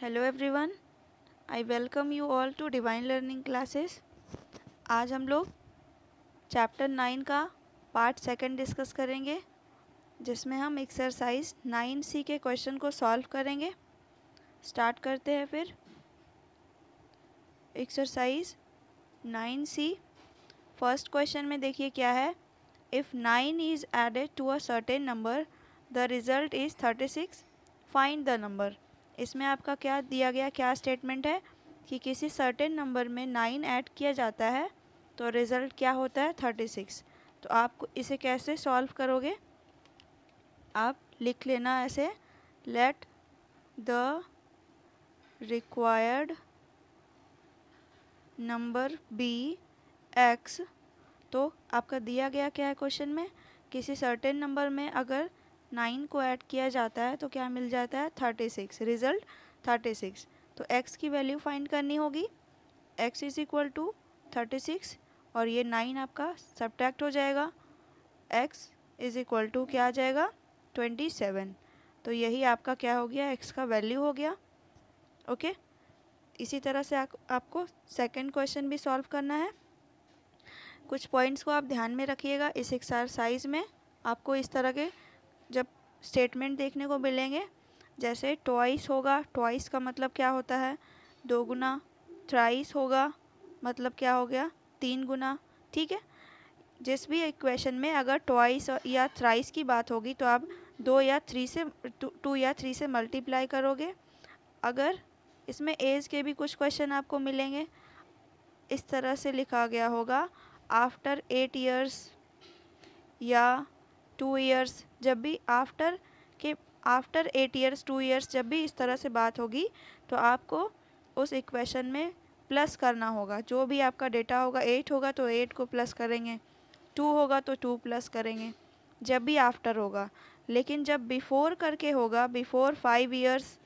Hello everyone I welcome you all to divine learning classes आज हम लोग chapter nine का पार्ट सेकंड डिस्कस करेंगे जिसमें हम एक्सरसाइज नाइन सी के क्वेश्चन को सॉल्व करेंगे स्टार्ट करते हैं फिर exercise nine C first question में देखिए क्या है if nine is added to a certain number the result is thirty six find the number इसमें आपका क्या दिया गया क्या स्टेटमेंट है कि किसी सर्टेन नंबर में नाइन ऐड किया जाता है तो रिज़ल्ट क्या होता है थर्टी सिक्स तो आप इसे कैसे सॉल्व करोगे आप लिख लेना ऐसे let the required number be x तो आपका दिया गया क्या है क्वेश्चन में किसी सर्टेन नंबर में अगर नाइन को ऐड किया जाता है तो क्या मिल जाता है thirty six result thirty six तो एक्स की वैल्यू फाइंड करनी होगी x is equal to thirty six और ये नाइन आपका सब्ट्रैक्ट हो जाएगा एक्स इज़ इक्वल टू क्या आ जाएगा ट्वेंटी सेवन तो यही आपका क्या हो गया एक्स का वैल्यू हो गया ओके इसी तरह से आप, आपको सेकेंड क्वेश्चन भी सॉल्व करना है कुछ पॉइंट्स को आप ध्यान में रखिएगा इस एक्सरसाइज में आपको इस तरह के जब स्टेटमेंट देखने को मिलेंगे जैसे ट्वाइस होगा ट्वाइस का मतलब क्या होता है दो गुना थ्राइस होगा मतलब क्या हो गया तीन गुना ठीक है जिस भी क्वेश्चन में अगर ट्वाइस या थ्राइस की बात होगी तो आप दो या थ्री से टू या थ्री से मल्टीप्लाई करोगे अगर इसमें एज के भी कुछ क्वेश्चन आपको मिलेंगे इस तरह से लिखा गया होगा आफ्टर एट ईयर्स या टू ईयर्स जब भी आफ्टर के after eight years two years जब भी इस तरह से बात होगी तो आपको उस इक्वेशन में प्लस करना होगा जो भी आपका डेटा होगा एट होगा तो एट को प्लस करेंगे टू होगा तो टू प्लस करेंगे जब भी आफ्टर होगा लेकिन जब बिफ़ोर करके होगा बिफ़ोर फाइव ईयर्स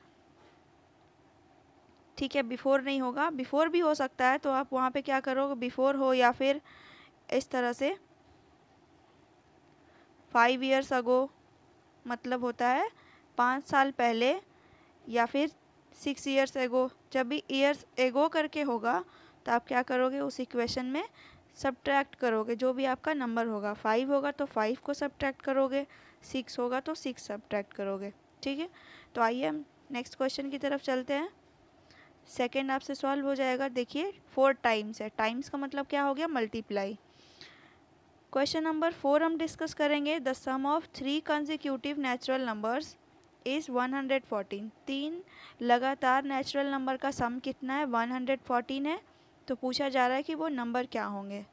ठीक है बिफ़ोर नहीं होगा बिफ़ोर भी हो सकता है तो आप वहाँ पे क्या करोगे बिफ़ोर हो या फिर इस तरह से फाइव ईयर्स अगो मतलब होता है पाँच साल पहले या फिर सिक्स ईयर्स एगो जब भी ईयर्स एगो करके होगा तो आप क्या करोगे उस इक्वेशन में सब्ट्रैक्ट करोगे जो भी आपका नंबर होगा फाइव होगा तो फाइव को सब्ट्रैक्ट करोगे सिक्स होगा तो सिक्स सब्ट्रैक्ट करोगे ठीक है तो आइए हम नेक्स्ट क्वेश्चन की तरफ चलते हैं सेकेंड आपसे सॉल्व हो जाएगा देखिए फोर टाइम्स है टाइम्स का मतलब क्या हो गया मल्टीप्लाई क्वेश्चन नंबर फोर हम डिस्कस करेंगे the sum of three consecutive natural numbers is 114 तीन लगातार नेचुरल नंबर का सम कितना है 114 है तो पूछा जा रहा है कि वो नंबर क्या होंगे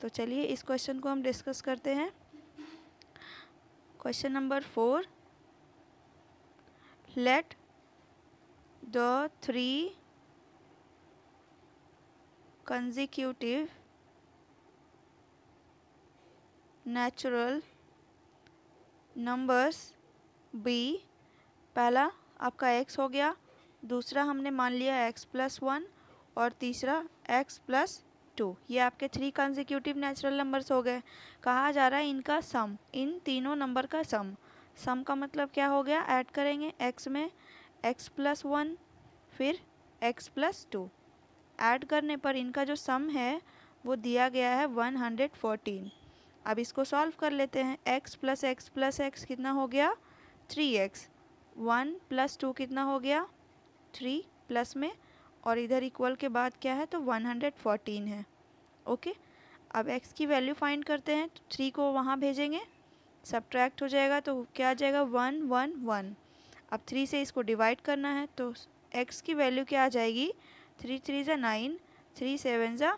तो चलिए इस क्वेश्चन को हम डिस्कस करते हैं question number four let the three consecutive natural numbers be पहला आपका एक्स हो गया दूसरा हमने मान लिया एक्स प्लस वन और तीसरा एक्स प्लस टू ये आपके थ्री कंजिक्यूटिव नेचुरल नंबर्स हो गए कहा जा रहा है इनका सम इन तीनों नंबर का सम सम का मतलब क्या हो गया ऐड करेंगे एक्स में एक्स प्लस वन फिर एक्स प्लस टू ऐड करने पर इनका जो सम है वो दिया गया है वन हंड्रेड फोर्टीन अब इसको सॉल्व कर लेते हैं x plus x plus x कितना हो गया three x one plus two कितना हो गया थ्री प्लस में और इधर इक्वल के बाद क्या है तो वन हंड्रेड फोर्टीन है ओके अब एक्स की वैल्यू फाइंड करते हैं तो थ्री को वहाँ भेजेंगे सब्ट्रैक्ट हो जाएगा तो क्या आ जाएगा वन वन वन अब थ्री से इसको डिवाइड करना है तो एक्स की वैल्यू क्या आ जाएगी थ्री थ्री ज़ा नाइन थ्री सेवन ज़ा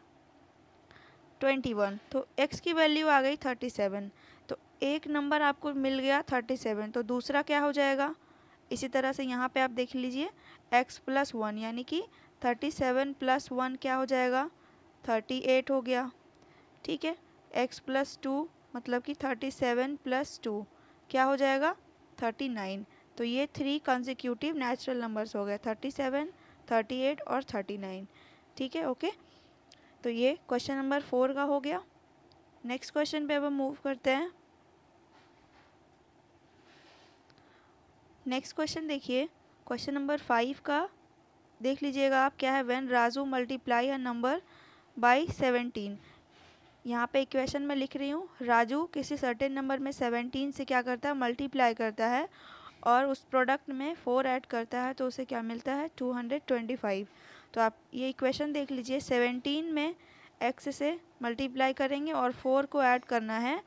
ट्वेंटी वन तो एक्स की वैल्यू आ गई थर्टी सेवन तो एक नंबर आपको मिल गया थर्टी सेवन तो दूसरा क्या हो जाएगा इसी तरह से यहाँ पे आप देख लीजिए एक्स प्लस वन यानी कि थर्टी सेवन प्लस वन क्या हो जाएगा थर्टी एट हो गया ठीक है एक्स प्लस टू मतलब कि थर्टी सेवन प्लस टू क्या हो जाएगा थर्टी नाइन तो ये थ्री कंजिक्यूटिव नेचुरल नंबर्स हो गए थर्टी सेवन थर्टी एट और थर्टी नाइन ठीक है ओके तो ये क्वेश्चन नंबर फोर का हो गया नेक्स्ट क्वेश्चन पे अब हम मूव करते हैं नेक्स्ट क्वेश्चन देखिए क्वेश्चन नंबर फाइव का देख लीजिएगा आप क्या है when Raju multiply a number by seventeen यहाँ पे इक्वेशन में लिख रही हूँ राजू किसी सर्टेन नंबर में सेवेंटीन से क्या करता है मल्टीप्लाई करता है और उस प्रोडक्ट में फ़ोर ऐड करता है तो उसे क्या मिलता है टू हंड्रेड ट्वेंटी फाइव तो आप ये इक्वेशन देख लीजिए सेवनटीन में एक्स से मल्टीप्लाई करेंगे और फोर को ऐड करना है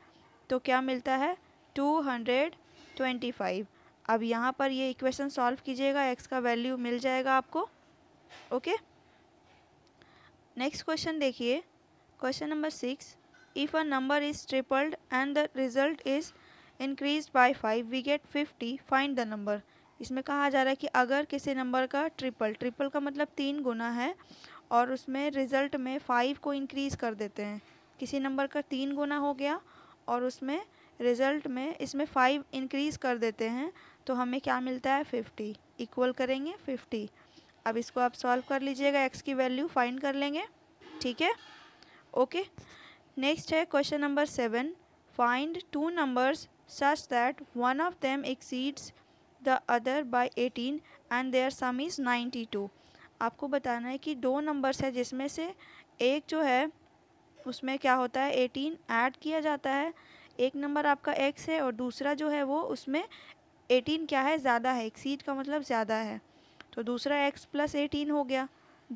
तो क्या मिलता है टू हंड्रेड ट्वेंटी फाइव अब यहाँ पर ये इक्वेशन सॉल्व कीजिएगा एक्स का वैल्यू मिल जाएगा आपको ओके नेक्स्ट क्वेश्चन देखिए question number six if a number is tripled and the result is increase by five we get fifty find the number इसमें कहा जा रहा है कि अगर किसी नंबर का ट्रिपल ट्रिपल का मतलब तीन गुना है और उसमें रिज़ल्ट में फ़ाइव को इंक्रीज़ कर देते हैं किसी नंबर का तीन गुना हो गया और उसमें रिज़ल्ट में इसमें फ़ाइव इंक्रीज़ कर देते हैं तो हमें क्या मिलता है फिफ्टी इक्वल करेंगे फिफ्टी अब इसको आप सॉल्व कर लीजिएगा एक्स की वैल्यू फाइंड कर लेंगे ठीक है ओके नेक्स्ट है question number seven find two numbers such that one of them exceeds the other by eighteen and their sum is ninety two आपको बताना है कि दो नंबर्स है जिसमें से एक जो है उसमें क्या होता है एटीन ऐड किया जाता है एक नंबर आपका एक्स है और दूसरा जो है वो उसमें एटीन क्या है ज़्यादा है एक्सीड का मतलब ज़्यादा है तो दूसरा एक्स प्लस एटीन हो गया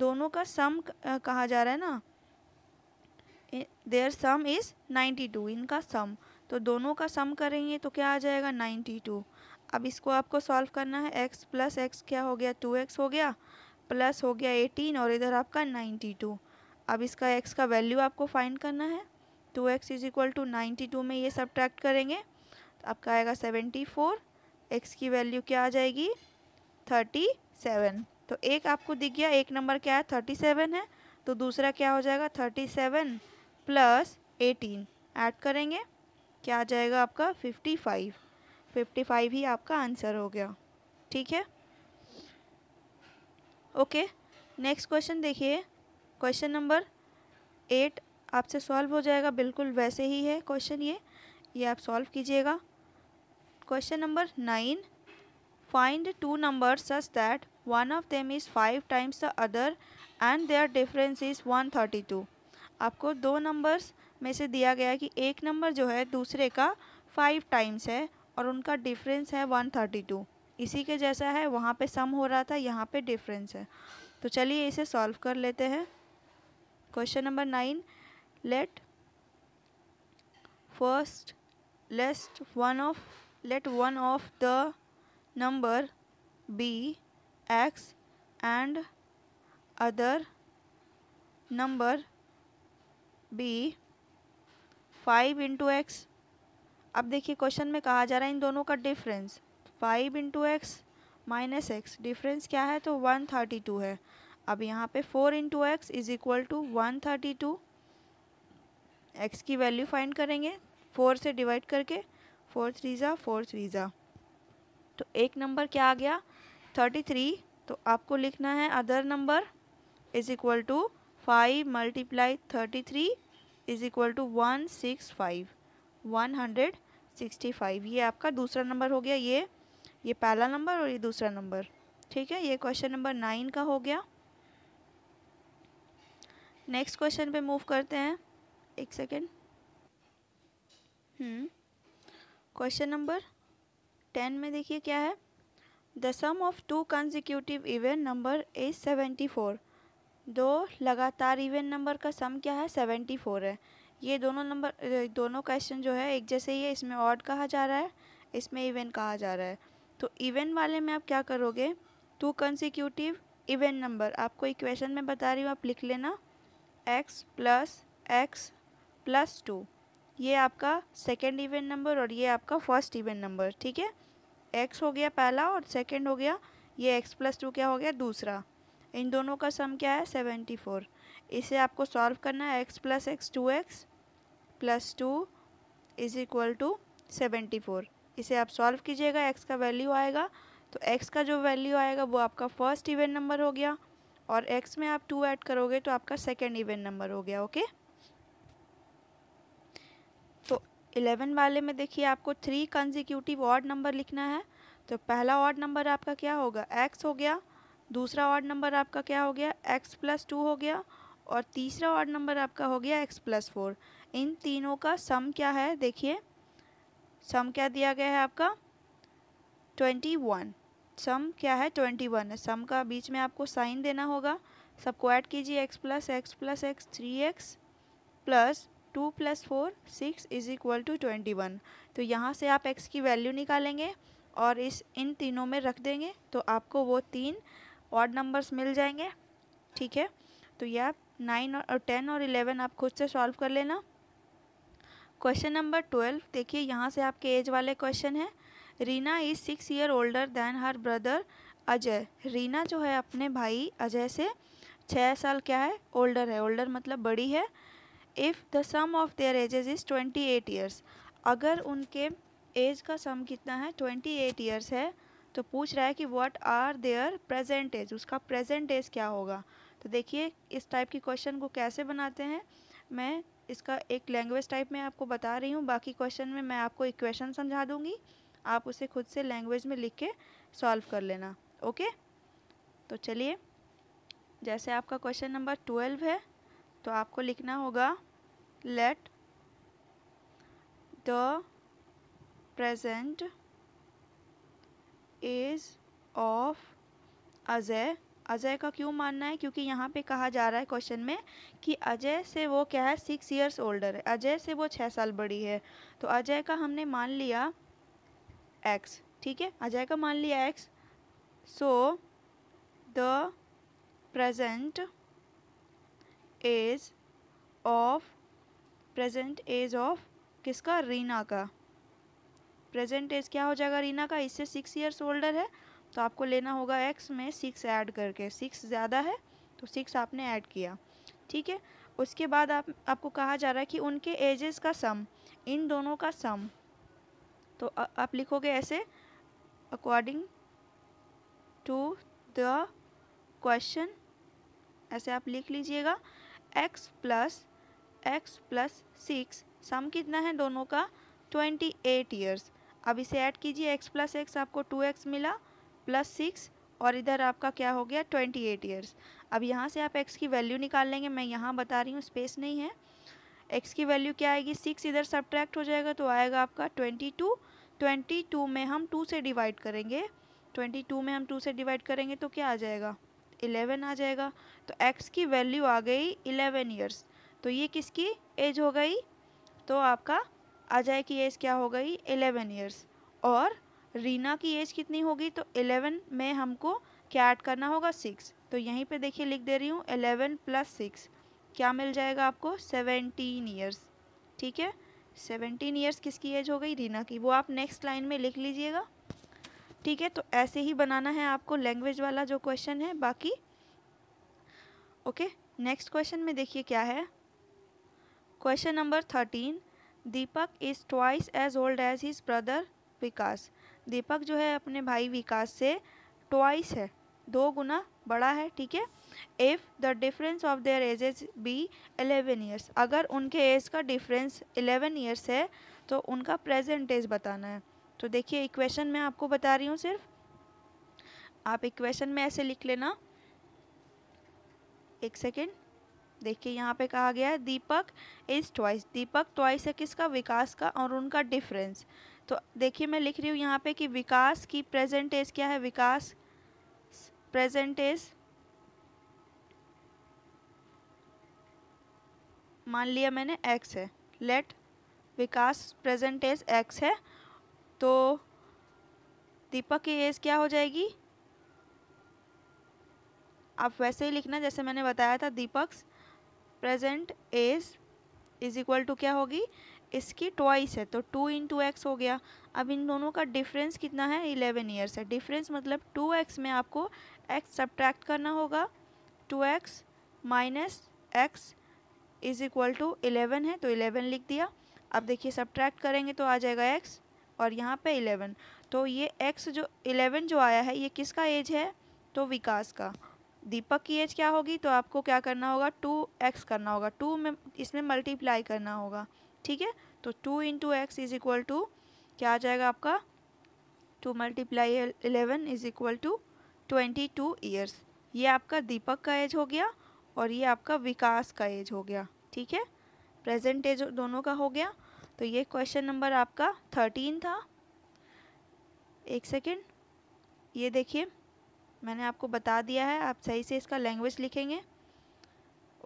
दोनों का सम कहा जा रहा है ना their sum is ninety two इनका सम तो दोनों का सम करेंगे तो क्या आ जाएगा नाइन्टी टू अब इसको आपको सॉल्व करना है एक्स प्लस एक्स क्या हो गया टू एक्स हो गया प्लस हो गया एटीन और इधर आपका नाइन्टी टू अब इसका एक्स का वैल्यू आपको फाइंड करना है two x is equal to ninety two में ये सब्ट्रैक्ट करेंगे तो आपका आएगा सेवेंटी फोर एक्स की वैल्यू क्या आ जाएगी थर्टी सेवन तो एक आपको दिख गया एक नंबर क्या है थर्टी सेवन है तो दूसरा क्या हो जाएगा thirty seven plus eighteen add करेंगे क्या आ जाएगा आपका फिफ्टी फाइव फिफ्टी फाइव ही आपका आंसर हो गया ठीक है ओके नेक्स्ट क्वेश्चन देखिए क्वेश्चन नंबर एट आपसे सॉल्व हो जाएगा बिल्कुल वैसे ही है क्वेश्चन ये ये आप सॉल्व कीजिएगा question number nine find two number such that one of them is five times the other and their difference is one thirty two आपको दो नंबर्स में से दिया गया कि एक नंबर जो है दूसरे का फाइव टाइम्स है और उनका डिफरेंस है वन थर्टी टू इसी के जैसा है वहाँ पे सम हो रहा था यहाँ पे डिफरेंस है तो चलिए इसे सॉल्व कर लेते हैं question number nine let first lest one of let one of the number be x and other number be five into x अब देखिए क्वेश्चन में कहा जा रहा है इन दोनों का difference five into x minus x difference क्या है तो वन थर्टी टू है अब यहाँ पे four into x is equal to one thirty two x की वैल्यू फाइंड करेंगे फोर से डिवाइड करके फोर थ्री ज़ा फोर थ्री ज़ा तो एक नंबर क्या आ गया थर्टी थ्री तो आपको लिखना है other number is equal to five multiply thirty three is equal to one six five one hundred sixty five ये आपका दूसरा नंबर हो गया ये ये पहला नंबर और ये दूसरा नंबर ठीक है ये क्वेश्चन नंबर नाइन का हो गया नेक्स्ट क्वेश्चन पे मूव करते हैं एक second hmm, question number ten में देखिए क्या है the sum of two consecutive event number is seventy four दो लगातार इवेंट नंबर का सम क्या है सेवेंटी फोर है ये दोनों नंबर दोनों क्वेश्चन जो है एक जैसे ही है इसमें ऑड कहा जा रहा है इसमें इवन कहा जा रहा है तो इवन वाले में आप क्या करोगे टू कंसिक्यूटिव इवेंट नंबर आपको इक्वेशन में बता रही हूँ आप लिख लेना x plus x plus two ये आपका सेकेंड इवेंट नंबर और ये आपका फर्स्ट इवेंट नंबर ठीक है एक्स हो गया पहला और सेकेंड हो गया ये एक्स प्लस टू क्या हो गया दूसरा इन दोनों का सम क्या है सेवेंटी फोर इसे आपको सॉल्व करना है x plus x two x plus two is equal to seventy four इसे आप सॉल्व कीजिएगा एक्स का वैल्यू आएगा तो एक्स का जो वैल्यू आएगा वो आपका फर्स्ट इवेंट नंबर हो गया और एक्स में आप टू ऐड करोगे तो आपका सेकेंड इवेंट नंबर हो गया ओके तो इलेवन वाले में देखिए आपको थ्री कंजिक्यूटिव ऑड नंबर लिखना है तो पहला ऑड नंबर आपका क्या होगा एक्स हो गया दूसरा ऑड नंबर आपका क्या हो गया एक्स प्लस टू हो गया और तीसरा ऑड नंबर आपका हो गया एक्स प्लस फोर इन तीनों का सम क्या है देखिए सम क्या दिया गया है आपका ट्वेंटी वन सम क्या है ट्वेंटी वन है सम का बीच में आपको साइन देना होगा सबको ऐड कीजिए x plus x plus x three x plus two plus four six is equal to twenty one तो यहाँ से आप एक्स की वैल्यू निकालेंगे और इस इन तीनों में रख देंगे तो आपको वो तीन ऑड नंबर्स मिल जाएंगे ठीक है तो यह आप नाइन और टेन और इलेवन आप खुद से सॉल्व कर लेना क्वेश्चन नंबर ट्वेल्व देखिए यहाँ से आपके एज वाले क्वेश्चन है Reena is six year older than her brother Ajay Reena जो है अपने भाई अजय से छः साल क्या है ओल्डर है ओल्डर मतलब बड़ी है if the sum of their ages is twenty eight years अगर उनके एज का सम कितना है ट्वेंटी एट ईयर्स है तो पूछ रहा है कि what are their present age उसका प्रेजेंट एज क्या होगा तो देखिए इस टाइप की क्वेश्चन को कैसे बनाते हैं मैं इसका एक लैंग्वेज टाइप में आपको बता रही हूँ बाकी क्वेश्चन में मैं आपको इक्वेशन समझा दूँगी आप उसे खुद से लैंग्वेज में लिख के सॉल्व कर लेना ओके तो चलिए जैसे आपका क्वेश्चन नंबर ट्वेल्व है तो आपको लिखना होगा let the present is of Ajay Ajay का क्यों मानना है क्योंकि यहाँ पे कहा जा रहा है क्वेश्चन में कि अजय से वो क्या है सिक्स इयर्स ओल्डर है अजय से वो छः साल बड़ी है तो अजय का हमने मान लिया एक्स ठीक है अजय का मान लिया x so the present age of present age of किसका रीना का प्रेजेंट एज क्या हो जाएगा रीना का इससे सिक्स इयर्स ओल्डर है तो आपको लेना होगा एक्स में सिक्स ऐड करके सिक्स ज़्यादा है तो सिक्स आपने ऐड किया ठीक है उसके बाद आप आपको कहा जा रहा है कि उनके एजेस का सम इन दोनों का सम तो आ, आप लिखोगे ऐसे अकॉर्डिंग टू द क्वेश्चन ऐसे आप लिख लीजिएगा x plus x plus six sum कितना है दोनों का ट्वेंटी एट ईयर्स अब इसे ऐड कीजिए x प्लस एक्स आपको टू एक्स मिला प्लस सिक्स और इधर आपका क्या हो गया ट्वेंटी एट ईयर्स अब यहाँ से आप एक्स की वैल्यू निकाल लेंगे मैं यहाँ बता रही हूँ स्पेस नहीं है एक्स की वैल्यू क्या आएगी सिक्स इधर सब्ट्रैक्ट हो जाएगा तो आएगा आपका ट्वेंटी टू ट्वेंटी टू में हम टू से डिवाइड करेंगे ट्वेंटी टू में हम टू से डिवाइड करेंगे तो क्या आ जाएगा इलेवन आ जाएगा तो एक्स की वैल्यू आ गई इलेवन ईयर्स तो ये किसकी एज हो गई तो आपका आ जाए कि एज क्या हो गई इलेवन ईयर्स और रीना की एज कितनी होगी तो एलेवन में हमको क्या ऐड करना होगा सिक्स तो यहीं पे देखिए लिख दे रही हूँ एलेवन प्लस सिक्स क्या मिल जाएगा आपको सेवेंटीन ईयर्स ठीक है सेवेंटीन ईयर्स किसकी एज हो गई रीना की वो आप नेक्स्ट लाइन में लिख लीजिएगा ठीक है तो ऐसे ही बनाना है आपको लैंग्वेज वाला जो क्वेश्चन है बाकी ओके नेक्स्ट क्वेश्चन में देखिए क्या है question number thirteen Deepak is twice as old as his brother Vikas Deepak जो है अपने भाई विकास से ट्वाइस है दो गुना बड़ा है ठीक है if the difference of their ages be eleven years अगर उनके एज का डिफरेंस एलेवन ईयर्स है तो उनका प्रेजेंट एज बताना है तो देखिए इक्वेशन में आपको बता रही हूँ सिर्फ आप इक्वेशन में ऐसे लिख लेना एक सेकेंड देखिए यहाँ पे कहा गया है Deepak is twice Deepak twice है किसका विकास का और उनका डिफरेंस तो देखिए मैं लिख रही हूँ यहाँ पे कि विकास की प्रेजेंट एज क्या है विकास प्रेजेंट एज मान लिया मैंने एक्स है let Vikas present age x है तो दीपक की एज क्या हो जाएगी आप वैसे ही लिखना जैसे मैंने बताया था Deepak present age is equal to क्या होगी इसकी ट्वाइस है तो टू इन टू एक्स हो गया अब इन दोनों का डिफरेंस कितना है इलेवन ईयर्स है डिफरेंस मतलब टू एक्स में आपको एक्स सब्ट्रैक्ट करना होगा two x minus x is equal to eleven है तो इलेवन लिख दिया अब देखिए सब्ट्रैक्ट करेंगे तो आ जाएगा एक्स और यहाँ पे इलेवन तो ये एक्स जो इलेवन जो आया है ये किसका एज है तो विकास का दीपक की एज क्या होगी तो आपको क्या करना होगा टू एक्स करना होगा टू में इसमें मल्टीप्लाई करना होगा ठीक है तो two into x is equal to क्या आ जाएगा आपका two multiply eleven is equal to twenty two years ये आपका दीपक का एज हो गया और ये आपका विकास का एज हो गया ठीक है प्रेजेंट एज दोनों का हो गया तो ये क्वेश्चन नंबर आपका थर्टीन था एक सेकेंड ये देखिए मैंने आपको बता दिया है आप सही से इसका लैंग्वेज लिखेंगे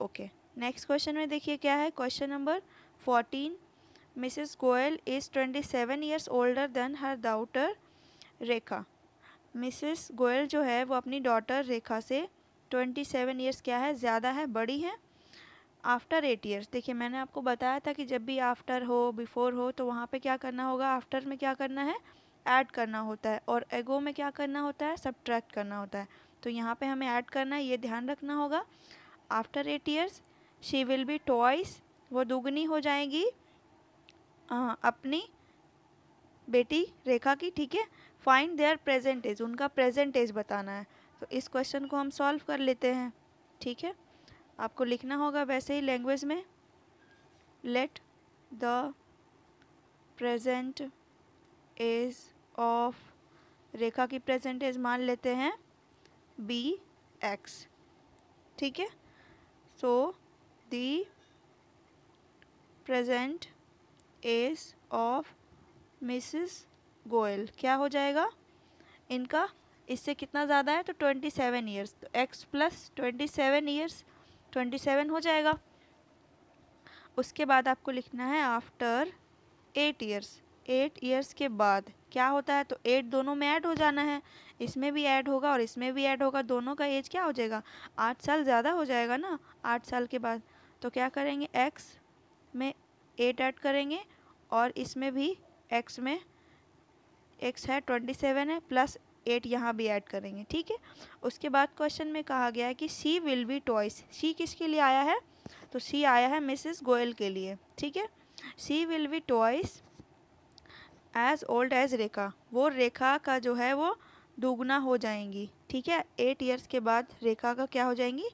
ओके नेक्स्ट क्वेश्चन में देखिए क्या है question number Mrs Mrs. Goel is सेवन years older than her daughter Rekha Mrs Goel जो है वो अपनी डॉटर रेखा से ट्वेंटी सेवन ईयर्स क्या है ज़्यादा है बड़ी है आफ्टर एट ईयर्स देखिए मैंने आपको बताया था कि जब भी आफ्टर हो बिफोर हो तो वहाँ पे क्या करना होगा आफ्टर में क्या करना है ऐड करना होता है और एगो में क्या करना होता है सब्ट्रैक्ट करना होता है तो यहाँ पे हमें ऐड करना है ये ध्यान रखना होगा after eight years she will be twice वो दुगनी हो जाएगी आ, अपनी बेटी रेखा की ठीक है फाइंड देयर प्रेजेंटेज उनका प्रेजेंटेज बताना है तो इस क्वेश्चन को हम सॉल्व कर लेते हैं ठीक है आपको लिखना होगा वैसे ही लैंग्वेज में let the present age of Rekha की एज मान लेते हैं बी एक्स ठीक है so the present age of Mrs Goel क्या हो जाएगा इनका इससे कितना ज़्यादा है तो ट्वेंटी सेवन ईयर्स तो x plus twenty seven years twenty seven हो जाएगा उसके बाद आपको लिखना है after eight years eight years के बाद क्या होता है तो एट दोनों में ऐड हो जाना है इसमें भी ऐड होगा और इसमें भी ऐड होगा दोनों का एज क्या हो जाएगा आठ साल ज़्यादा हो जाएगा ना आठ साल के बाद तो क्या करेंगे एक्स में एट ऐड करेंगे और इसमें भी एक्स में एक्स है ट्वेंटी सेवन है प्लस एट यहाँ भी ऐड करेंगे ठीक है उसके बाद क्वेश्चन में कहा गया है कि she will be twice she किसके लिए आया है तो सी आया है मिसिस गोयल के लिए ठीक है she will be twice as old as Rekha वो रेखा का जो है वो दोगुना हो जाएंगी ठीक है एट ईयर्स के बाद रेखा का क्या हो जाएंगी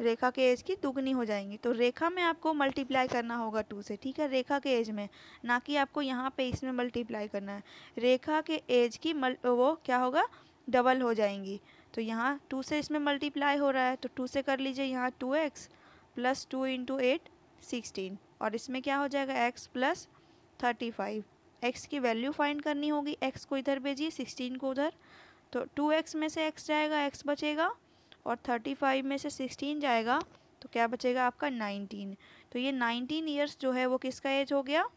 रेखा के एज की दुगनी हो जाएंगी तो रेखा में आपको मल्टीप्लाई करना होगा टू से ठीक है रेखा के एज में ना कि आपको यहाँ पे इसमें मल्टीप्लाई करना है रेखा के एज की मल वो क्या होगा डबल हो जाएंगी तो यहाँ टू से इसमें मल्टीप्लाई हो रहा है तो टू से कर लीजिए यहाँ two x plus two into eight sixteen और इसमें क्या हो जाएगा x plus thirty five x की वैल्यू फाइंड करनी होगी एक्स को इधर भेजिए सिक्सटीन को उधर तो टू एक्स में से एक्स जाएगा एक्स बचेगा और थर्टी फाइव में से सिक्सटीन जाएगा तो क्या बचेगा आपका नाइनटीन तो ये नाइनटीन ईयर्स जो है वो किसका एज हो गया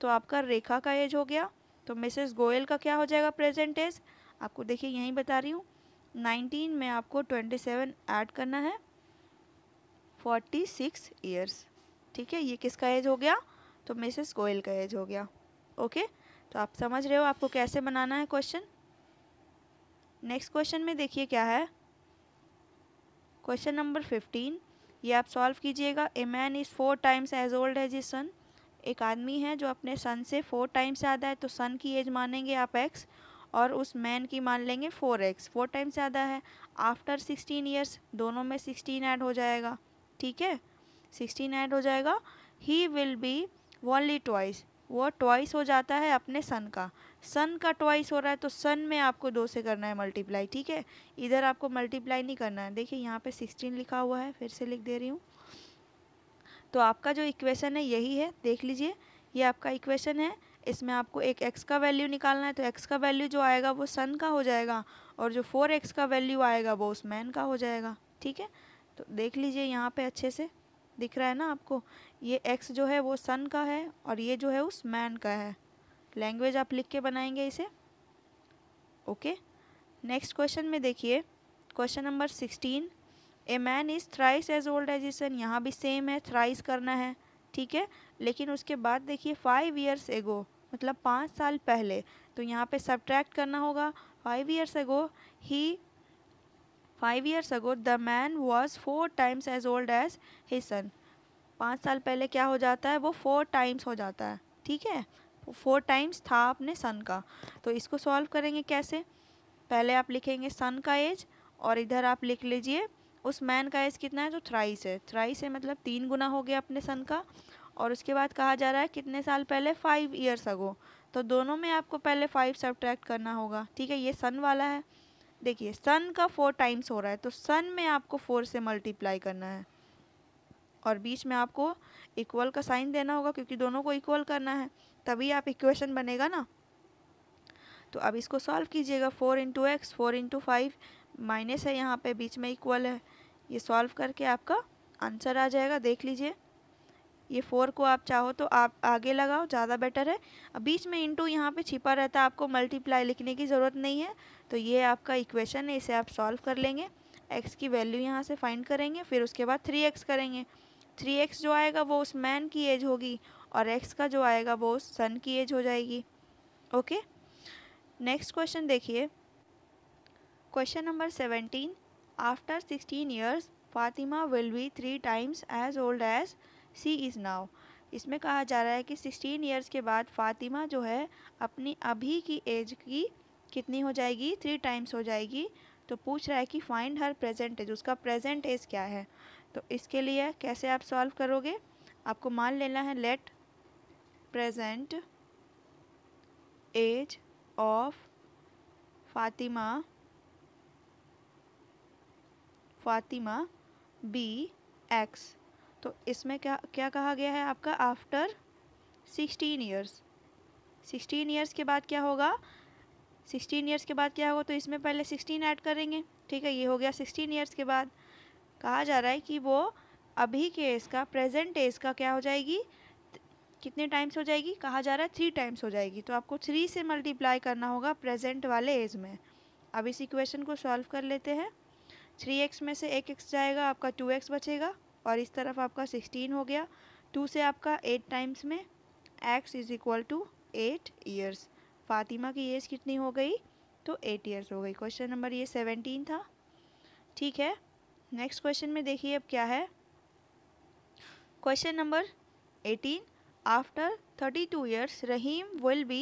तो आपका रेखा का एज हो गया तो मिसेस गोयल का क्या हो जाएगा प्रेजेंट एज आपको देखिए यहीं बता रही हूँ नाइनटीन में आपको ट्वेंटी सेवन ऐड करना है फोर्टी सिक्स ईयर्स ठीक है ये किसका एज हो गया तो मिसेस गोयल का एज हो गया ओके तो आप समझ रहे हो आपको कैसे बनाना है क्वेश्चन नेक्स्ट क्वेश्चन में देखिए क्या है क्वेश्चन नंबर फिफ्टीन ये आप सॉल्व कीजिएगा a man is four times as old as his son एक आदमी है जो अपने सन से फोर टाइम्स ज़्यादा है तो सन की एज मानेंगे आप एक्स और उस मैन की मान लेंगे फोर एक्स फोर टाइम्स ज़्यादा है आफ्टर सिक्सटीन ईयर्स दोनों में सिक्सटीन ऐड हो जाएगा ठीक है सिक्सटीन ऐड हो जाएगा he will be only twice वो ट्वाइस हो जाता है अपने सन का सन का ट्वाइस हो रहा है तो सन में आपको दो से करना है मल्टीप्लाई ठीक है इधर आपको मल्टीप्लाई नहीं करना है देखिए यहाँ पे सिक्सटीन लिखा हुआ है फिर से लिख दे रही हूँ तो आपका जो इक्वेशन है यही है देख लीजिए ये आपका इक्वेशन है इसमें आपको एक एक्स का वैल्यू निकालना है तो एक्स का वैल्यू जो आएगा वो सन का हो जाएगा और जो फोर एक्स का वैल्यू आएगा वो उस मैन का हो जाएगा ठीक है तो देख लीजिए यहाँ पे अच्छे से दिख रहा है ना आपको ये एक्स जो है वो सन का है और ये जो है उस मैन का है लैंग्वेज आप लिख के बनाएंगे इसे ओके नेक्स्ट क्वेश्चन में देखिए question number sixteen a man is thrice as old as his son यहाँ भी सेम है थ्राइस करना है ठीक है लेकिन उसके बाद देखिए फाइव ईयर्स एगो मतलब पाँच साल पहले तो यहाँ पे सब्ट्रैक्ट करना होगा five years ago he five years ago the man was four times as old as his son पाँच साल पहले क्या हो जाता है वो फोर टाइम्स हो जाता है ठीक है फोर टाइम्स था आपने सन का तो इसको सॉल्व करेंगे कैसे पहले आप लिखेंगे सन का एज और इधर आप लिख लीजिए उस मैन का एज कितना है जो थ्राइस है थ्राइस है मतलब तीन गुना हो गया अपने सन का और उसके बाद कहा जा रहा है कितने साल पहले फाइव ईयर्स अगो तो दोनों में आपको पहले फाइव सब्ट्रैक्ट करना होगा ठीक है ये सन वाला है देखिए सन का फोर टाइम्स हो रहा है तो सन में आपको फोर से मल्टीप्लाई करना है और बीच में आपको इक्वल का साइन देना होगा क्योंकि दोनों को इक्वल करना है तभी आप इक्वेशन बनेगा ना तो अब इसको सॉल्व कीजिएगा four into x four into five minus है यहाँ पे बीच में इक्वल है ये सॉल्व करके आपका आंसर आ जाएगा देख लीजिए ये फोर को आप चाहो तो आप आगे लगाओ ज़्यादा बेटर है अब बीच में इंटू यहाँ पे छिपा रहता है आपको मल्टीप्लाई लिखने की ज़रूरत नहीं है तो ये आपका इक्वेशन है इसे आप सॉल्व कर लेंगे एक्स की वैल्यू यहाँ से फाइंड करेंगे फिर उसके बाद थ्री एक्स करेंगे थ्री एक्स जो आएगा वो उस मैन की एज होगी और एक्स का जो आएगा वो सन की एज हो जाएगी ओके नेक्स्ट क्वेश्चन देखिए question number seventeen after sixteen years Fatima will be three times as old as she is now इसमें कहा जा रहा है कि सिक्सटीन ईयर्स के बाद फातिमा जो है अपनी अभी की एज की कितनी हो जाएगी थ्री टाइम्स हो जाएगी तो पूछ रहा है कि फाइंड हर प्रेजेंट एज उसका प्रेजेंट एज क्या है तो इसके लिए कैसे आप सॉल्व करोगे आपको मान लेना है let present age of Fatima Fatima be x तो इसमें क्या क्या कहा गया है आपका after sixteen years sixteen years के बाद क्या होगा सिक्सटीन ईयर्स के बाद क्या होगा तो इसमें पहले सिक्सटीन ऐड करेंगे ठीक है ये हो गया सिक्सटीन ईयर्स के बाद कहा जा रहा है कि वो अभी के इसका प्रेजेंट एज का क्या हो जाएगी कितने टाइम्स हो जाएगी कहा जा रहा है थ्री टाइम्स हो जाएगी तो आपको थ्री से मल्टीप्लाई करना होगा प्रेजेंट वाले एज में अब इस इक्वेशन को सॉल्व कर लेते हैं थ्री एक्स में से एक एक्स जाएगा आपका टू एक्स बचेगा और इस तरफ आपका सिक्सटीन हो गया टू से आपका एट टाइम्स में x is equal to eight years Fatima की एज कितनी हो गई तो एट ईयर्स हो गई क्वेश्चन नंबर ये सेवनटीन था ठीक है नेक्स्ट क्वेश्चन में देखिए अब क्या है question number eighteen after thirty two years Rahim will be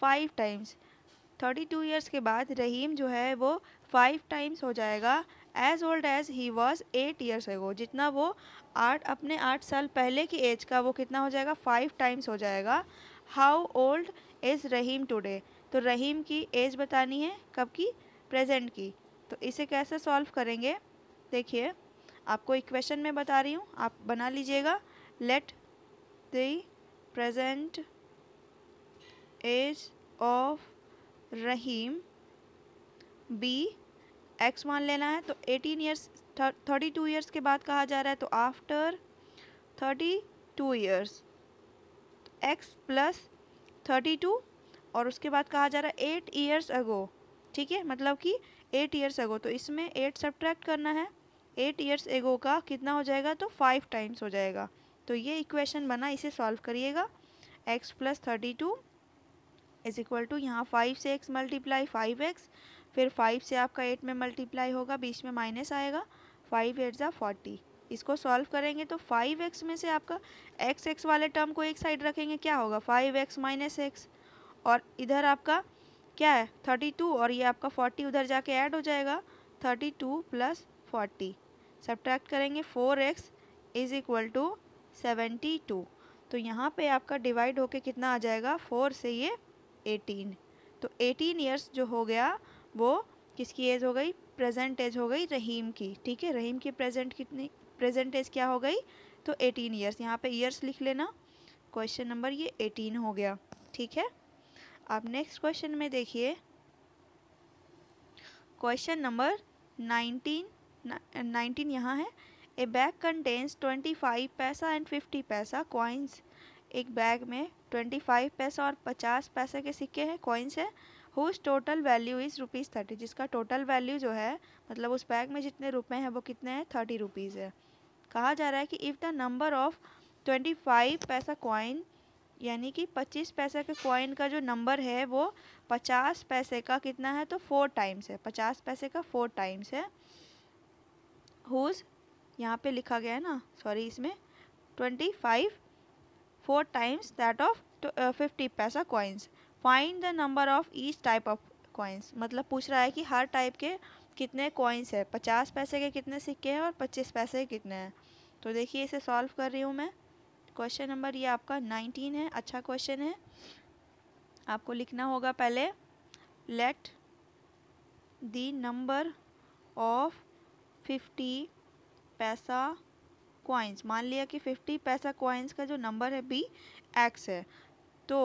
five times thirty two years के बाद रहीम जो है वो फाइव टाइम्स हो जाएगा as old as he was eight years ago जितना वो आठ अपने आठ साल पहले की एज का वो कितना हो जाएगा फाइव टाइम्स हो जाएगा how old is Rahim today तो रहीम की एज बतानी है कब की प्रेजेंट की तो इसे कैसे सॉल्व करेंगे देखिए आपको इक्वेशन में बता रही हूँ आप बना लीजिएगा let the present age of Rahim be x one लेना है तो eighteen years thirty two years के बाद कहा जा रहा है तो after thirty two years x plus thirty two और उसके बाद कहा जा रहा है एट ईयर्स अगो ठीक है मतलब कि एट ईयर्स अगो तो इसमें एट सब्ट्रैक्ट करना है एट ईयर्स एगो का कितना हो जाएगा तो फाइव टाइम्स हो जाएगा तो ये इक्वेशन बना इसे सॉल्व करिएगा x plus thirty two is equal to यहाँ फाइव से एक्स मल्टीप्लाई फाइव एक्स फिर फाइव से आपका एट में मल्टीप्लाई होगा बीच में माइनस आएगा फाइव एट ज़ा फोर्टी इसको सॉल्व करेंगे तो फाइव एक्स में से आपका एक्स एक्स वाले टर्म को एक साइड रखेंगे क्या होगा फाइव एक्स माइनस एक्स और इधर आपका क्या है थर्टी टू और ये आपका फोर्टी उधर जाके ऐड हो जाएगा thirty two plus forty subtract करेंगे four x is equal to seventy two तो यहाँ पे आपका डिवाइड होके कितना आ जाएगा फोर से ये एटीन तो एटीन ईयर्स जो हो गया वो किसकी एज हो गई प्रेजेंट एज हो गई रहीम की ठीक है रहीम की प्रेजेंट कितनी प्रेजेंट एज क्या हो गई तो एटीन ईयर्स यहाँ पे ईयर्स लिख लेना क्वेश्चन नंबर ये एटीन हो गया ठीक है आप नेक्स्ट क्वेश्चन में देखिए क्वेश्चन नंबर नाइनटीन नाइनटीन यहाँ है a bag contains twenty five paisa and fifty paisa coins एक बैग में ट्वेंटी फाइव पैसा और पचास पैसे के सिक्के हैं कॉइन्स हैं whose total value is rupees thirty जिसका टोटल वैल्यू जो है मतलब उस बैग में जितने रुपए हैं वो कितने हैं थर्टी रुपीज़ है कहा जा रहा है कि if the number of twenty five paisa coin यानी कि पच्चीस पैसे के कॉइन का जो नंबर है वो पचास पैसे का कितना है तो फोर टाइम्स है पचास पैसे का फोर टाइम्स है हुज यहाँ पे लिखा गया है ना सॉरी इसमें twenty five four times that of fifty paisa coins find the number of each type of coins मतलब पूछ रहा है कि हर टाइप के कितने कॉइन्स है पचास पैसे के कितने सिक्के हैं और पच्चीस पैसे के कितने हैं तो देखिए इसे सॉल्व कर रही हूँ मैं क्वेश्चन नंबर ये आपका नाइनटीन है अच्छा क्वेश्चन है आपको लिखना होगा पहले let the number of fifty paisa coins मान लिया कि फिफ्टी पैसा कॉइन्स का जो नंबर है बी एक्स है तो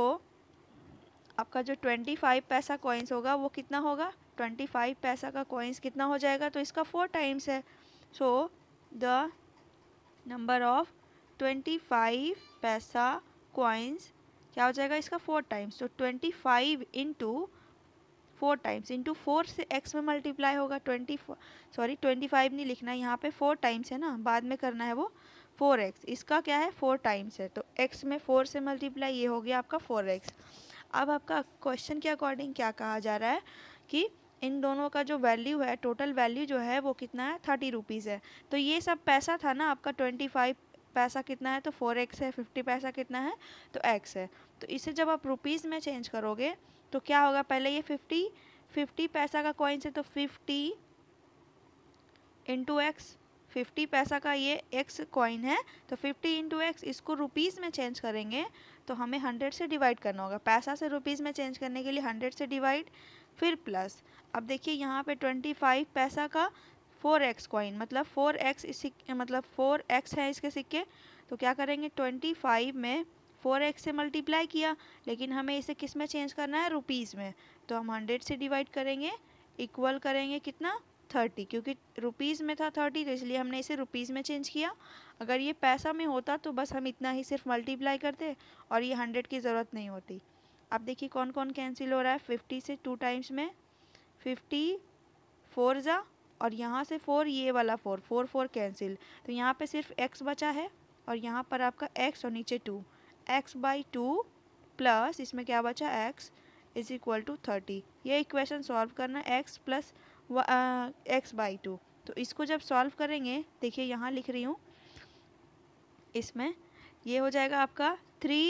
आपका जो ट्वेंटी फाइव पैसा कॉइन्स होगा वो कितना होगा ट्वेंटी फाइव पैसा का कॉइन्स कितना हो जाएगा तो इसका फोर टाइम्स है so the number of twenty five paisa coins क्या हो जाएगा इसका फोर टाइम्स तो twenty five into four times into four से एक्स में मल्टीप्लाई होगा ट्वेंटी सॉरी ट्वेंटी फाइव नहीं लिखना यहाँ पे फोर टाइम्स है ना बाद में करना है वो फोर एक्स इसका क्या है फोर टाइम्स है तो एक्स में फोर से मल्टीप्लाई ये हो गया आपका फोर एक्स अब आपका क्वेश्चन के अकॉर्डिंग क्या कहा जा रहा है कि इन दोनों का जो वैल्यू है टोटल वैल्यू जो है वो कितना है थर्टी रुपीज़ है तो ये सब पैसा था ना आपका ट्वेंटी फाइव पैसा कितना है तो फोर एक्स है फिफ्टी पैसा कितना है तो एक्स है तो इसे जब आप रुपीज़ में चेंज करोगे तो क्या होगा पहले ये फिफ्टी फिफ्टी पैसा का कॉइन्स है तो फिफ्टी इंटू एक्स फिफ्टी पैसा का ये एक्स कॉइन है तो फिफ्टी इंटू एक्स इसको रुपीज़ में चेंज करेंगे तो हमें हंड्रेड से डिवाइड करना होगा पैसा से रुपीज़ में चेंज करने के लिए हंड्रेड से डिवाइड फिर प्लस अब देखिए यहाँ पे ट्वेंटी फाइव पैसा का फोर एक्स कॉइन मतलब फोर एक्स सिक्के मतलब फोर एक्स है इसके सिक्के तो क्या करेंगे ट्वेंटी फाइव में फोर एक्स से मल्टीप्लाई किया लेकिन हमें इसे किस में चेंज करना है रुपीज़ में तो हम हंड्रेड से डिवाइड करेंगे इक्वल करेंगे कितना थर्टी क्योंकि रुपीज़ में था थर्टी तो इसलिए हमने इसे रुपीज़ में चेंज किया अगर ये पैसा में होता तो बस हम इतना ही सिर्फ मल्टीप्लाई करते और ये हंड्रेड की ज़रूरत नहीं होती अब देखिए कौन कौन कैंसिल हो रहा है फिफ्टी से टू टाइम्स में फिफ्टी फोर ज़ा और यहाँ से फोर ये वाला फोर फोर फोर कैंसिल तो यहाँ पे सिर्फ एक्स बचा है और यहाँ पर आपका एक्स और नीचे two x by two plus इसमें क्या बचा x is equal to thirty ये इक्वेशन सॉल्व करना x plus x by two तो इसको जब सॉल्व करेंगे देखिए यहाँ लिख रही हूँ इसमें ये हो जाएगा आपका थ्री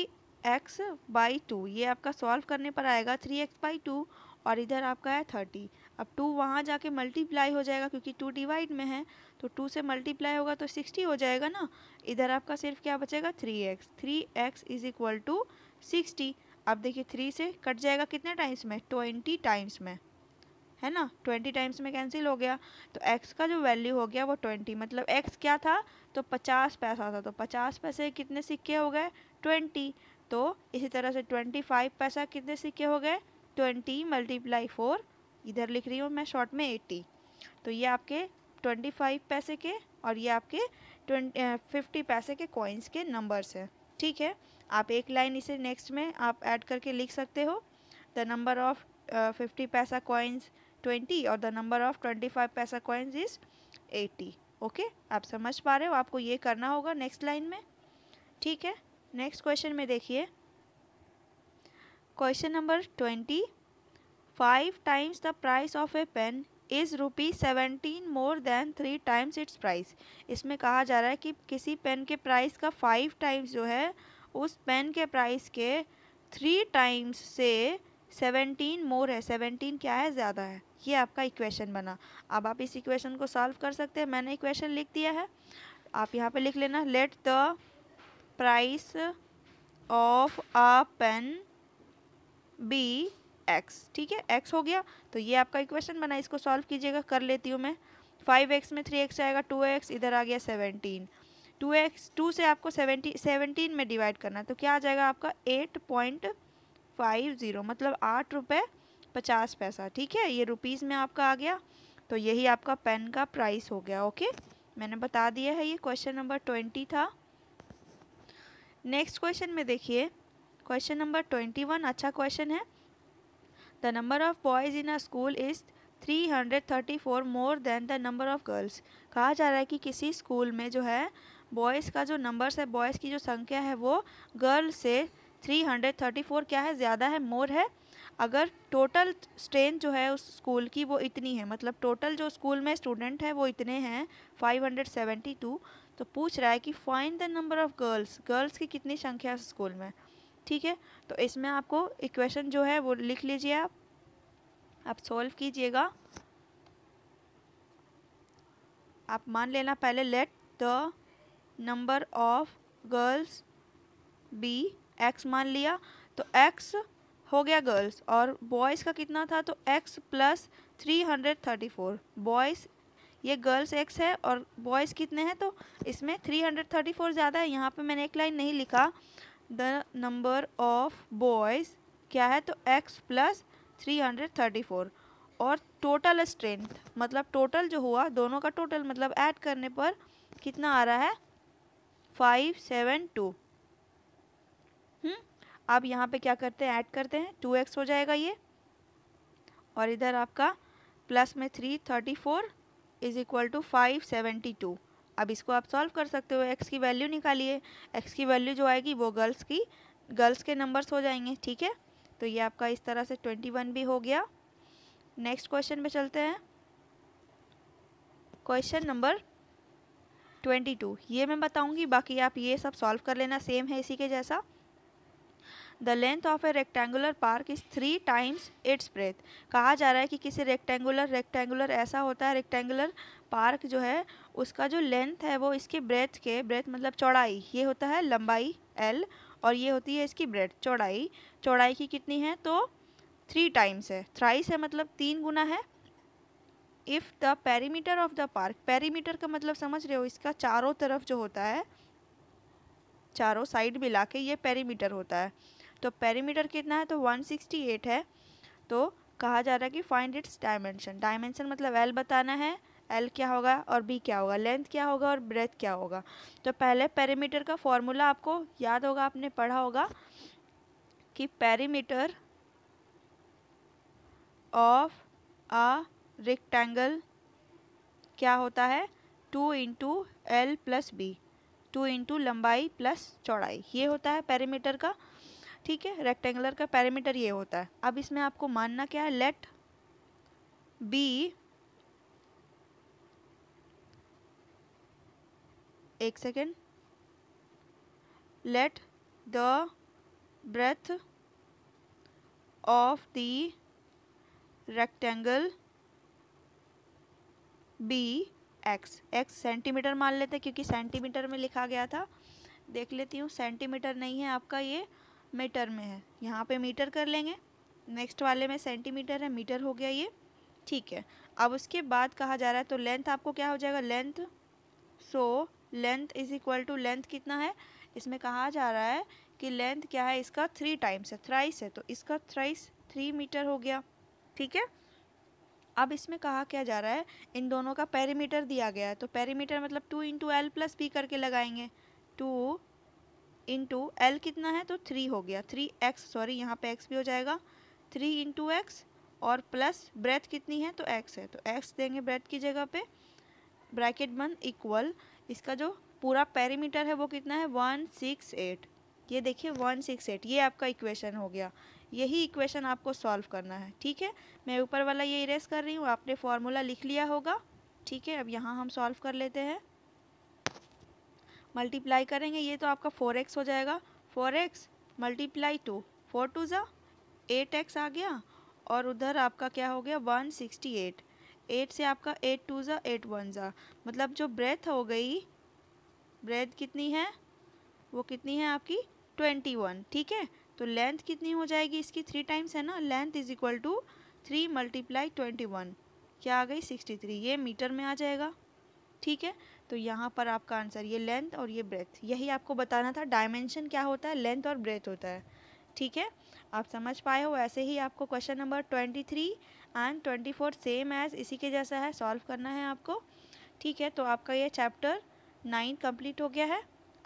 एक्स बाई टू ये आपका सॉल्व करने पर आएगा थ्री एक्स बाई टू और इधर आपका है थर्टी अब टू वहाँ जाके मल्टीप्लाई हो जाएगा क्योंकि टू डिवाइड में है तो टू से मल्टीप्लाई होगा तो सिक्सटी हो जाएगा ना इधर आपका सिर्फ क्या बचेगा three x three x is equal to sixty अब देखिए थ्री से कट जाएगा कितने टाइम्स में ट्वेंटी टाइम्स में है ना ट्वेंटी टाइम्स में कैंसिल हो गया तो एक्स का जो वैल्यू हो गया वो ट्वेंटी मतलब एक्स क्या था तो पचास पैसा था तो पचास पैसे कितने सिक्के हो गए ट्वेंटी तो इसी तरह से ट्वेंटी फाइव पैसा कितने सिक्के हो गए ट्वेंटी मल्टीप्लाई फोर इधर लिख रही हूँ मैं शॉर्ट में एट्टी तो ये आपके ट्वेंटी फाइव पैसे के और ये आपके ट्वेंटी फिफ्टी पैसे के कॉइन्स के नंबर्स हैं ठीक है आप एक लाइन इसे नेक्स्ट में आप ऐड करके लिख सकते हो the number of fifty paisa coins twenty और the number of twenty five paisa coins is eighty okay आप समझ पा रहे हो आपको ये करना होगा नेक्स्ट लाइन में ठीक है नेक्स्ट क्वेश्चन में देखिए question number twenty five times the price of a pen is rupee seventeen more than three times its price इसमें कहा जा रहा है कि किसी पेन के प्राइस का फाइव टाइम्स जो है उस पेन के प्राइस के थ्री टाइम्स से सेवेंटीन मोर है सेवेंटीन क्या है ज़्यादा है ये आपका इक्वेशन बना अब आप इस इक्वेशन को सॉल्व कर सकते हैं मैंने इक्वेशन लिख दिया है आप यहाँ पे लिख लेना let the price of a pen be x ठीक है एक्स हो गया तो ये आपका इक्वेशन बना इसको सॉल्व कीजिएगा कर लेती हूँ मैं फाइव एक्स में थ्री एक्स आएगा टू एक्स इधर आ गया सेवनटीन टू एक्स टू से आपको सेवेंटी सेवनटीन में डिवाइड करना है तो क्या आ जाएगा आपका एट पॉइंट फाइव ज़ीरो मतलब आठ रुपये पचास पैसा ठीक है ये रुपीज़ में आपका आ गया तो यही आपका पेन का प्राइस हो गया ओके मैंने बता दिया है ये क्वेश्चन नंबर ट्वेंटी था नेक्स्ट क्वेश्चन में देखिए क्वेश्चन नंबर ट्वेंटी वन अच्छा क्वेश्चन है boys in a school is three hundred thirty 334 more than the number of girls कहा जा रहा है कि किसी स्कूल में जो है बॉयज़ का जो नंबर्स है बॉयज़ की जो संख्या है वो गर्ल से 334 क्या है ज़्यादा है मोर है अगर टोटल स्ट्रेंथ जो है उस स्कूल की वो इतनी है मतलब टोटल जो स्कूल में स्टूडेंट है वो इतने हैं 572 तो पूछ रहा है कि find the number of girls girls की कितनी संख्या है स्कूल में ठीक है तो इसमें आपको इक्वेशन जो है वो लिख लीजिए आप आप सॉल्व कीजिएगा आप मान लेना पहले let the number of girls be x मान लिया तो एक्स हो गया गर्ल्स और बॉयज़ का कितना था तो x plus three hundred thirty four boys ये गर्ल्स एक्स है और बॉयज़ कितने हैं तो इसमें थ्री हंड्रेड थर्टी फोर ज़्यादा है यहाँ पे मैंने एक लाइन नहीं लिखा द नंबर ऑफ बॉयज़ क्या है तो x plus three hundred thirty four और टोटल स्ट्रेंथ मतलब टोटल जो हुआ दोनों का टोटल मतलब ऐड करने पर कितना आ रहा है फाइव सेवन टू अब यहाँ पे क्या करते हैं ऐड करते हैं टू एक्स हो जाएगा ये और इधर आपका प्लस में three thirty four is equal to five seventy two अब इसको आप सॉल्व कर सकते हो एक्स की वैल्यू निकालिए एक्स की वैल्यू जो आएगी वो गर्ल्स की गर्ल्स के नंबर्स हो जाएंगे ठीक है तो ये आपका इस तरह से ट्वेंटी वन भी हो गया नेक्स्ट क्वेश्चन में चलते हैं क्वेश्चन नंबर ट्वेंटी टू ये मैं बताऊंगी बाकी आप ये सब सॉल्व कर लेना सेम है इसी के जैसा the length of a rectangular park is three times its breadth कहा जा रहा है कि किसी रेक्टेंगुलर रेक्टेंगुलर ऐसा होता है रेक्टेंगुलर पार्क जो है उसका जो लेंथ है वो इसके ब्रेथ के ब्रेथ मतलब चौड़ाई ये होता है लंबाई एल और ये होती है इसकी ब्रेथ चौड़ाई चौड़ाई की कितनी है तो थ्री टाइम्स है थ्राइस है मतलब तीन गुना है if the perimeter of the park perimeter का मतलब समझ रहे हो इसका चारों तरफ जो होता है चारों साइड मिला के ये पेरीमीटर होता है तो पेरीमीटर कितना है तो 168 है तो कहा जा रहा है कि फाइंड इट्स डायमेंशन डायमेंशन मतलब एल बताना है एल क्या होगा और बी क्या होगा लेंथ क्या होगा और ब्रेथ क्या होगा तो पहले पेरीमीटर का फॉर्मूला आपको याद होगा आपने पढ़ा होगा कि पेरीमीटर ऑफ अ रेक्टेंगल क्या होता है two into L plus B two into लंबाई प्लस चौड़ाई ये होता है पेरीमीटर का ठीक है रेक्टेंगुलर का पैरामीटर ये होता है अब इसमें आपको मानना क्या है लेट बी एक second let the breadth of the rectangle be x x centimetre मान लेते हैं क्योंकि सेंटीमीटर में लिखा गया था देख लेती हूँ सेंटीमीटर नहीं है आपका ये मीटर में है यहाँ पे मीटर कर लेंगे नेक्स्ट वाले में सेंटीमीटर है मीटर हो गया ये ठीक है अब उसके बाद कहा जा रहा है तो लेंथ आपको क्या हो जाएगा length so length is equal to length कितना है इसमें कहा जा रहा है कि लेंथ क्या है इसका थ्री टाइम्स है थ्राइस है तो इसका थ्राइस थ्री मीटर हो गया ठीक है अब इसमें कहा क्या जा रहा है इन दोनों का पेरीमीटर दिया गया है तो पेरीमीटर मतलब two into L plus P करके लगाएंगे टू इंटू एल कितना है तो थ्री हो गया थ्री एक्स सॉरी यहाँ पे एक्स भी हो जाएगा थ्री इंटू एक्स और प्लस ब्रेथ कितनी है तो एक्स है तो एक्स देंगे ब्रेथ की जगह पे ब्रैकेट बंद इक्वल इसका जो पूरा पैरीमीटर है वो कितना है वन सिक्स एट ये देखिए वन सिक्स एट ये आपका इक्वेशन हो गया यही इक्वेशन आपको सॉल्व करना है ठीक है मैं ऊपर वाला ये इरेज कर रही हूँ आपने फॉर्मूला लिख लिया होगा ठीक है अब यहाँ हम सॉल्व कर लेते हैं मल्टीप्लाई करेंगे ये तो आपका फोर एक्स हो जाएगा four x multiply two four two ज़ा एट एक्स आ गया और उधर आपका क्या हो गया वन सिक्सटी एट एट से आपका एट टू ज़ा एट वन ज़ा मतलब जो ब्रेथ हो गई ब्रेथ कितनी है वो कितनी है आपकी ट्वेंटी वन ठीक है तो लेंथ कितनी हो जाएगी इसकी थ्री टाइम्स है ना length is equal to three multiply twenty one क्या आ गई सिक्सटी थ्री ये मीटर में आ जाएगा ठीक है तो यहाँ पर आपका आंसर ये लेंथ और ये ब्रेथ यही आपको बताना था डायमेंशन क्या होता है लेंथ और ब्रेथ होता है ठीक है आप समझ पाए हो ऐसे ही आपको question number twenty three and twenty four same as इसी के जैसा है सॉल्व करना है आपको ठीक है तो आपका ये चैप्टर नाइन कंप्लीट हो गया है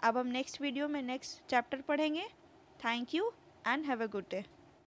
अब हम नेक्स्ट वीडियो में नेक्स्ट चैप्टर पढ़ेंगे thank you and have a good day